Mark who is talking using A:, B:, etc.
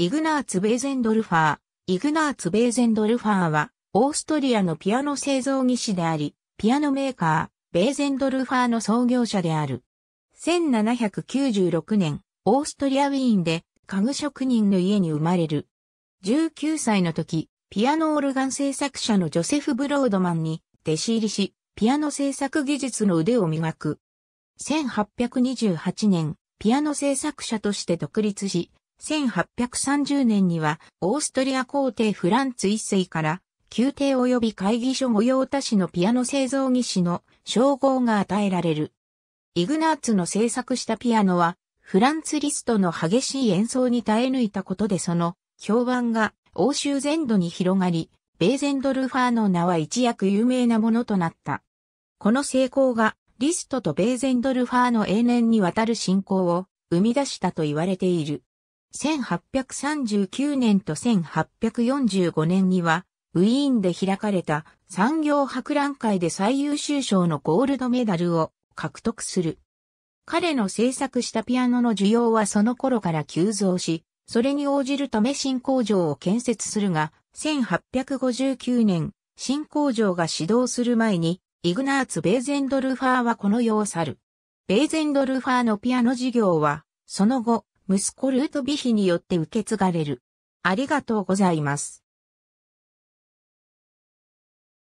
A: イグナーツ・ベーゼンドルファー。イグナーツ・ベーゼンドルファーは、オーストリアのピアノ製造技師であり、ピアノメーカー、ベーゼンドルファーの創業者である。1796年、オーストリア・ウィーンで、家具職人の家に生まれる。19歳の時、ピアノオルガン製作者のジョセフ・ブロードマンに弟子入りし、ピアノ製作技術の腕を磨く。1828年、ピアノ製作者として独立し、1830年には、オーストリア皇帝フランツ一世から、宮廷及び会議所御用達のピアノ製造技師の称号が与えられる。イグナーツの制作したピアノは、フランツ・リストの激しい演奏に耐え抜いたことでその評判が欧州全土に広がり、ベーゼンドルファーの名は一躍有名なものとなった。この成功がリストとベーゼンドルファーの永年にわたる信仰を生み出したと言われている。1839年と1845年には、ウィーンで開かれた産業博覧会で最優秀賞のゴールドメダルを獲得する。彼の制作したピアノの需要はその頃から急増し、それに応じるため新工場を建設するが、1859年、新工場が始動する前に、イグナーツ・ベーゼンドルファーはこの世を去る。ベーゼンドルファーのピアノ事業は、その後、息子ルートビヒによって受け継がれる。ありがとうございます。